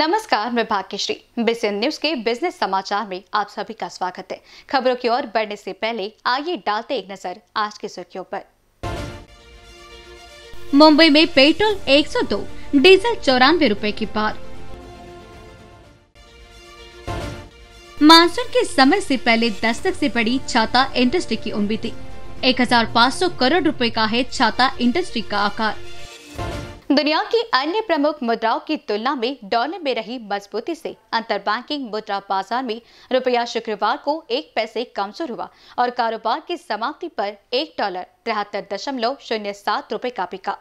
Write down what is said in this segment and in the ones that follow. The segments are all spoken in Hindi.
नमस्कार मैं भाग्यश्री बिजनेस न्यूज के बिजनेस समाचार में आप सभी का स्वागत है खबरों की ओर बढ़ने से पहले आइए डालते एक नजर आज की सुर्खियों पर मुंबई में पेट्रोल 102, डीजल चौरानवे रूपए की पार मानसून के समय से पहले दस्तक से बड़ी छाता इंडस्ट्री की उम्मीदें 1,500 करोड़ रुपए का है छाता इंडस्ट्री का आकार दुनिया की अन्य प्रमुख मुद्राओं की तुलना में डॉलर में रही मजबूती से अंतर बैंकिंग मुद्रा बाजार में रुपया शुक्रवार को एक पैसे कमजोर हुआ और कारोबार की समाप्ति पर एक डॉलर तिहत्तर दशमलव शून्य सात रूपए का बिका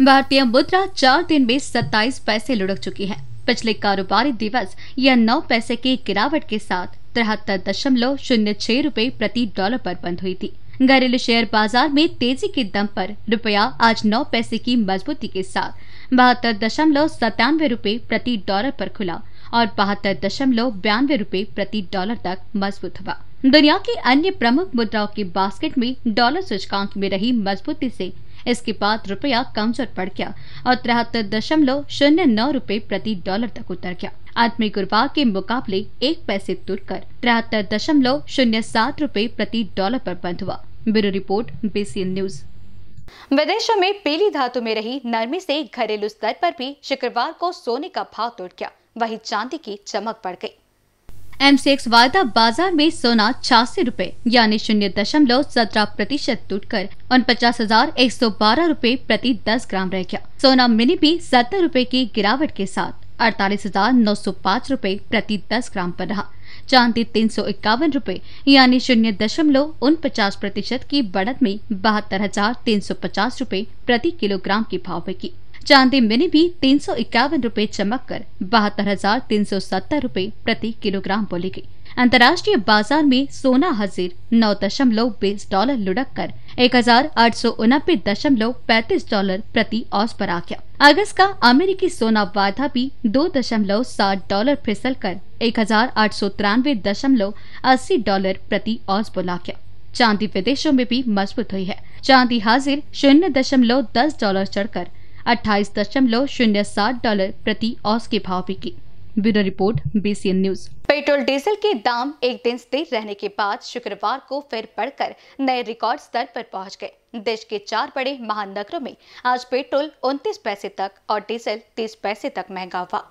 भारतीय मुद्रा चार दिन में सत्ताईस पैसे लुढ़क चुकी है पिछले कारोबारी दिवस यह नौ पैसे की गिरावट के साथ तिहत्तर दशमलव शून्य छह रूपए प्रति डॉलर पर बंद हुई थी घरेलू शेयर बाजार में तेजी के दम पर रुपया आज नौ पैसे की मजबूती के साथ बहत्तर दशमलव सत्तानवे रूपए प्रति डॉलर पर खुला और बहत्तर दशमलव बयानवे रूपए प्रति डॉलर तक मजबूत हुआ दुनिया की अन्य प्रमुख मुद्राओं के बास्केट में डॉलर सूचकांक में रही मजबूती से इसके बाद रुपया कमजोर पड़ गया और तिहत्तर दशमलव शून्य नौ रूपए प्रति डॉलर तक उतर गया आदमी गुरुवार के मुकाबले एक पैसे कर तिहत्तर दशमलव शून्य सात रूपए प्रति डॉलर पर बंद हुआ ब्यूरो रिपोर्ट बीसीएन न्यूज विदेशों में पीली धातु में रही नरमी से घरेलू स्तर पर भी शुक्रवार को सोने का भाव तोड़ गया वही चांदी की चमक बढ़ गई एम सी वायदा बाजार में सोना छियासी रूपए यानी शून्य दशमलव सत्रह प्रतिशत टूट कर उनपचास हजार एक सौ बारह रूपए प्रति दस ग्राम रह गया सोना मिनी भी सत्तर रूपए की गिरावट के साथ अड़तालीस हजार नौ सौ पाँच रूपए प्रति दस ग्राम पर रहा चांदी तीन सौ इक्यावन रूपए यानी शून्य दशमलव उनपचास प्रतिशत की बढ़त में बहत्तर हजार तीन सौ पचास रूपए प्रति किलोग्राम के भाव की चांदी मिनी भी तीन सौ इक्यावन रूपए चमक कर बहत्तर हजार तीन सौ सत्तर रूपए प्रति किलोग्राम बोली गयी अंतर्राष्ट्रीय बाजार में सोना हजीर नौ दशमलव बीस डॉलर लुढ़क कर एक हजार आठ सौ उनबे दशमलव पैतीस डॉलर प्रति औस पर आ गया अगस्त का अमेरिकी सोना वायदा भी दो दशमलव सात डॉलर फिसल कर एक हजार आठ सौ तिरानवे दशमलव अस्सी डॉलर प्रति औस बोला गया चांदी विदेशों में भी मजबूत हुई है चांदी हाजिर शून्य दशमलव दस डॉलर चढ़कर अट्ठाईस दशमलव शून्य सात डॉलर प्रति औस के भाव बिके bureau report BCN news petrol diesel के दाम एक दिन स्थिर रहने के बाद शुक्रवार को फिर बढ़कर नए रिकॉर्ड स्तर पर पहुंच गए देश के चार बड़े महानगरों में आज पेट्रोल उनतीस पैसे तक और डीजल तीस पैसे तक महंगा हुआ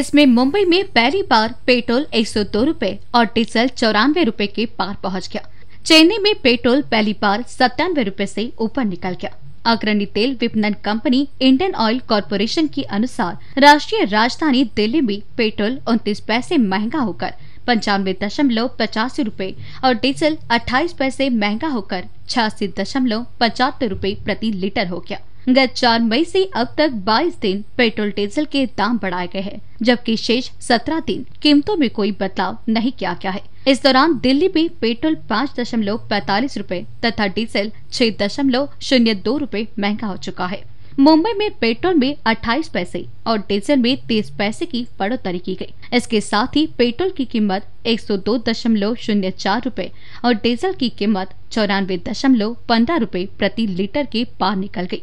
इसमें मुंबई में पहली बार पेट्रोल एक सौ दो रूपए और डीजल चौरानवे रूपए के पार पहुँच गया चेन्नई में पेट्रोल पहली बार सत्तानवे रूपए ऐसी ऊपर निकल गया अग्रणी तेल विपणन कंपनी इंडियन ऑयल कॉरपोरेशन के अनुसार राष्ट्रीय राजधानी दिल्ली में पेट्रोल उनतीस पैसे महंगा होकर पंचानवे दशमलव पचासी रूपए और डीजल अट्ठाईस पैसे महंगा होकर छियासी दशमलव पचहत्तर रूपए प्रति लीटर हो गया गत चार मई से अब तक 22 दिन पेट्रोल डीजल के दाम बढ़ाए गए हैं जबकि शेष 17 दिन कीमतों में कोई बदलाव नहीं किया गया है इस दौरान दिल्ली में पेट्रोल पाँच दशमलव पैतालीस रूपए तथा डीजल छह दशमलव शून्य दो रूपए महंगा हो चुका है मुंबई में पेट्रोल में 28 पैसे और डीजल में 30 पैसे की बढ़ोतरी की गई। इसके साथ ही पेट्रोल की कीमत एक सौ दो दशमलव शून्य चार रूपए और डीजल की कीमत चौरानवे दशमलव पंद्रह रूपए प्रति लीटर के पार निकल गई।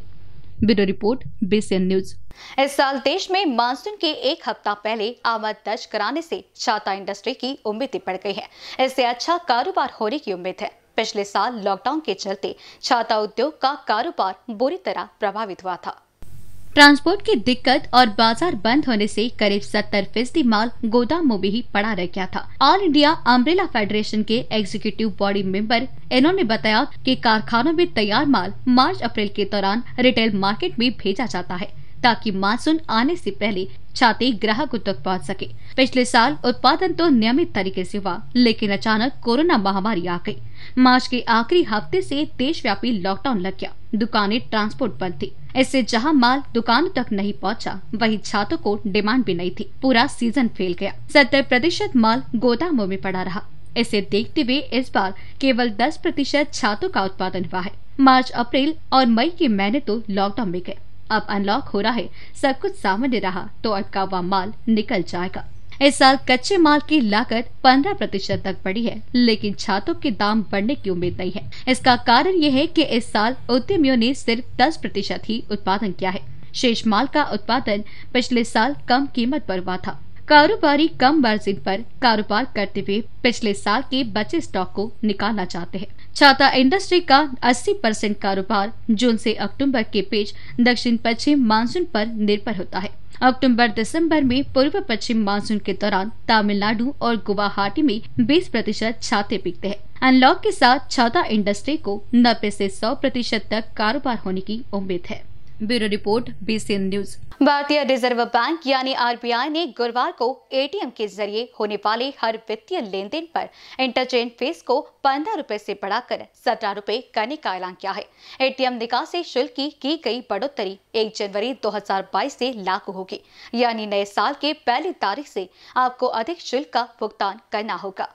ब्यूरो रिपोर्ट बीसीएन न्यूज इस साल देश में मानसून के एक हफ्ता पहले आमद दर्ज कराने से छाता इंडस्ट्री की उम्मीदें बढ़ गई है इससे अच्छा कारोबार होने की उम्मीद है पिछले साल लॉकडाउन के चलते छाता उद्योग का कारोबार बुरी तरह प्रभावित हुआ था ट्रांसपोर्ट की दिक्कत और बाजार बंद होने से करीब सत्तर फीसदी माल गोदामों में ही पड़ा रह गया था ऑल इंडिया अम्ब्रेला फेडरेशन के एग्जीक्यूटिव बॉडी मेंबर इन्होंने बताया कि कारखानों में तैयार माल मार्च अप्रैल के दौरान रिटेल मार्केट में भेजा जाता है ताकि मानसून आने से पहले छाते ग्राहकों तक पहुंच सके पिछले साल उत्पादन तो नियमित तरीके से हुआ लेकिन अचानक कोरोना महामारी आ गई मार्च के आखिरी हफ्ते से देशव्यापी लॉकडाउन लग गया दुकानें ट्रांसपोर्ट बंद थी इससे जहां माल दुकानों तक नहीं पहुंचा वहीं छात्रों को डिमांड भी नहीं थी पूरा सीजन फेल गया सत्तर प्रतिशत माल गोदामों में पड़ा रहा इसे देखते हुए इस बार केवल दस प्रतिशत छात्रों का उत्पादन हुआ है मार्च अप्रैल और मई के महीने तो लॉकडाउन में गए अब अनलॉक हो रहा है सब कुछ सामान्य रहा तो अटका हुआ माल निकल जाएगा इस साल कच्चे माल की लागत 15 प्रतिशत तक बढ़ी है लेकिन छातों के दाम बढ़ने की उम्मीद नहीं है इसका कारण यह है कि इस साल उद्यमियों ने सिर्फ 10 प्रतिशत ही उत्पादन किया है शेष माल का उत्पादन पिछले साल कम कीमत पर हुआ था कारोबारी कम मार्जिन पर कारोबार करते हुए पिछले साल के बचे स्टॉक को निकालना चाहते हैं छाता इंडस्ट्री का 80 परसेंट कारोबार जून से अक्टूबर के बीच दक्षिण पश्चिम मानसून पर निर्भर होता है अक्टूबर दिसंबर में पूर्व पश्चिम मानसून के दौरान तमिलनाडु और गुवाहाटी में 20 प्रतिशत छाते बिकते हैं अनलॉक के साथ छाता इंडस्ट्री को नब्बे से 100 प्रतिशत तक कारोबार होने की उम्मीद है ब्यूरो रिपोर्ट बीसीएन न्यूज भारतीय रिजर्व बैंक यानी आरबीआई ने गुरुवार को एटीएम के जरिए होने वाले हर वित्तीय लेन देन आरोप इंटरचेंज फीस को पंद्रह रूपए ऐसी बढ़ाकर सत्रह रूपए करने का ऐलान किया है एटीएम निकासी शुल्क की की गई बढ़ोतरी एक जनवरी 2022 से लागू होगी यानी नए साल के पहली तारीख से आपको अधिक शुल्क का भुगतान करना होगा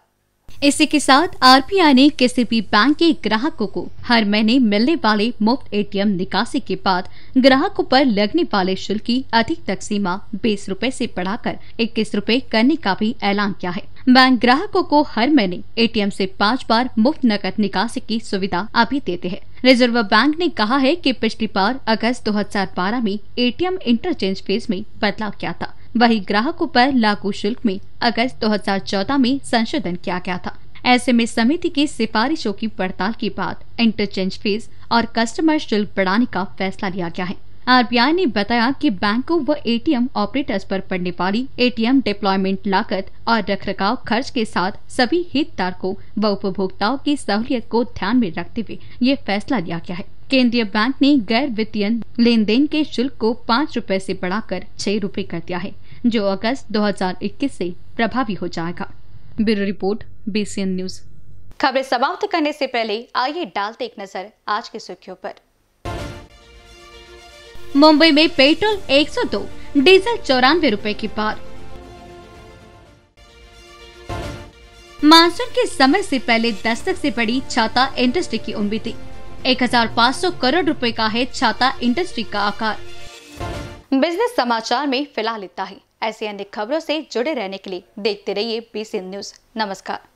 इसी के साथ आई ने किसी भी बैंक के ग्राहकों को हर महीने मिलने वाले मुफ्त एटीएम निकासी के बाद ग्राहकों पर लगने वाले शुल्क की अधिक तक सीमा बीस रूपए ऐसी बढ़ाकर इक्कीस रूपए करने का भी ऐलान किया है बैंक ग्राहकों को हर महीने एटीएम से पाँच बार मुफ्त नकद निकासी की सुविधा अभी देते हैं रिजर्व बैंक ने कहा है कि पिछली बार अगस्त 2012 में एटीएम इंटरचेंज फेज में बदलाव किया था वही ग्राहकों पर लागू शुल्क में अगस्त 2014 में संशोधन किया गया था ऐसे में समिति की सिफारिशों की पड़ताल के बाद इंटरचेंज फीस और कस्टमर शुल्क बढ़ाने का फैसला लिया गया है आरबीआई ने बताया कि बैंकों व एटीएम ऑपरेटर्स पर पड़ने वाली एटीएम डिप्लॉयमेंट लागत और रखरखाव खर्च के साथ सभी हितधारकों व उपभोक्ताओं की सहूलियत को ध्यान में रखते हुए ये फैसला लिया गया है केंद्रीय बैंक ने गैर वित्तीय लेन देन के शुल्क को पाँच रूपए ऐसी बढ़ाकर छह रूपए कर दिया है जो अगस्त 2021 से प्रभावी हो जाएगा ब्यूरो रिपोर्ट बीसीएन न्यूज खबरें समाप्त करने से पहले आइए डालते एक नजर आज की सुर्खियों पर मुंबई में पेट्रोल 102, डीजल चौरानवे रूपए की पार मानसून के समय से पहले दस्तक से बड़ी छाता इंडस्ट्री की पाँच 1500 करोड़ रुपए का है छाता इंडस्ट्री का आकार बिजनेस समाचार में फिलहाल इतना ही ऐसी अन्य खबरों से जुड़े रहने के लिए देखते रहिए बी न्यूज़ नमस्कार